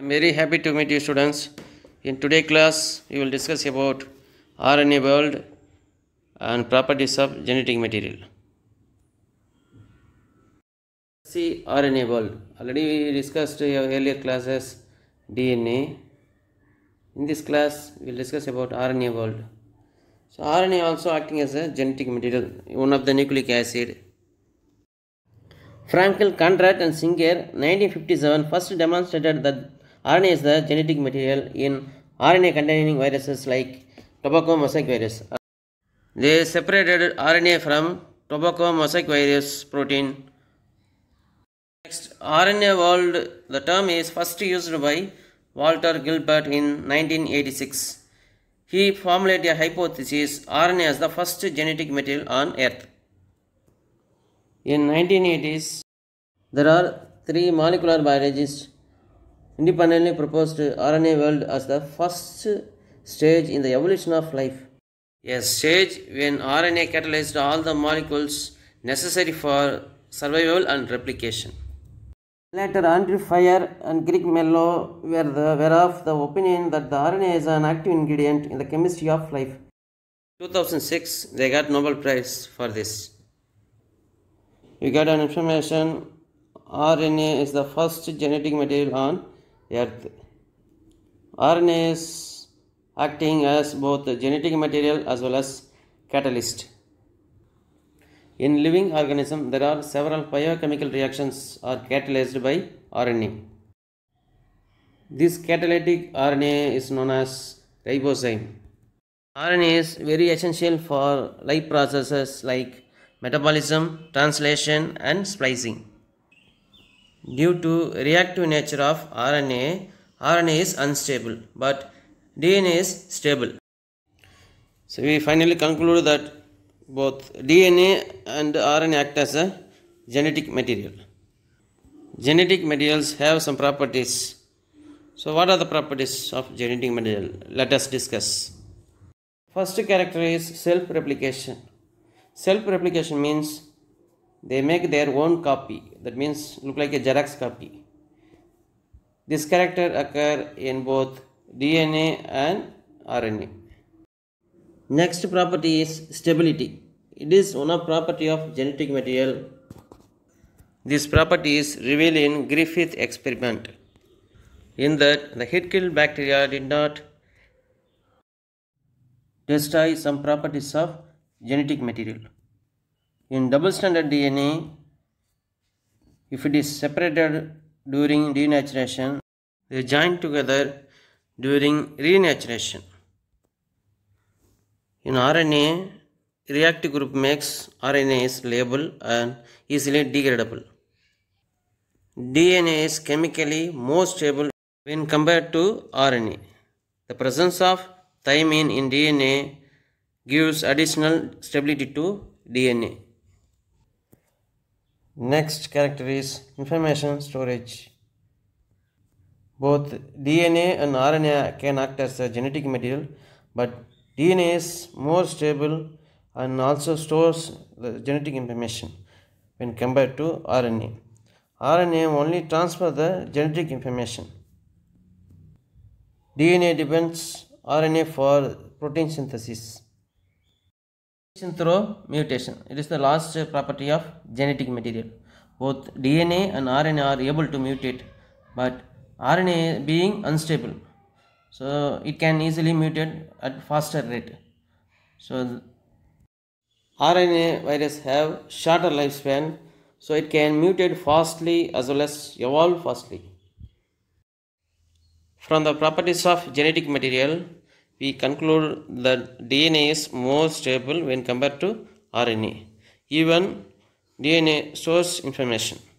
I'm very happy to meet you students. In today's class, we will discuss about RNA world and properties of genetic material. See RNA world. Already we discussed in earlier classes DNA. In this class, we will discuss about RNA world. So RNA also acting as a genetic material, one of the nucleic acid. Frankel, Conrad and Singer 1957 first demonstrated that RNA is the genetic material in RNA containing viruses like tobacco mosaic virus. They separated RNA from tobacco mosaic virus protein. Next, RNA world, the term is first used by Walter Gilbert in 1986. He formulated a hypothesis RNA as the first genetic material on Earth. In 1980s, there are three molecular biologists independently proposed RNA world as the first stage in the evolution of life. A stage when RNA catalyzed all the molecules necessary for survival and replication. Later, Andrew Fire and Greg Mello were, the, were of the opinion that the RNA is an active ingredient in the chemistry of life. 2006, they got Nobel Prize for this. We got an information RNA is the first genetic material on earth. RNAs acting as both genetic material as well as catalyst. In living organism, there are several biochemical reactions are catalyzed by RNA. This catalytic RNA is known as ribozyme. RNA is very essential for life processes like metabolism, translation and splicing. Due to reactive nature of RNA, RNA is unstable but DNA is stable. So we finally conclude that both DNA and RNA act as a genetic material. Genetic materials have some properties. So what are the properties of genetic material? Let us discuss. First character is self-replication. Self-replication means they make their own copy that means look like a xerox copy this character occur in both dna and rna next property is stability it is one of property of genetic material this property is revealed in griffith experiment in that the heat killed bacteria did not destroy some properties of genetic material in double stranded DNA, if it is separated during denaturation, they join together during renaturation. In RNA, reactive group makes RNAs labile and easily degradable. DNA is chemically more stable when compared to RNA. The presence of thymine in DNA gives additional stability to DNA. Next character is information storage. Both DNA and RNA can act as a genetic material, but DNA is more stable and also stores the genetic information when compared to RNA. RNA only transfer the genetic information. DNA depends RNA for protein synthesis through mutation. It is the last property of genetic material. Both DNA and RNA are able to mutate, but RNA being unstable, so it can easily mutate at faster rate. So RNA virus have shorter lifespan, so it can mutate fastly as well as evolve fastly. From the properties of genetic material, we conclude that DNA is more stable when compared to RNA. Even DNA stores information.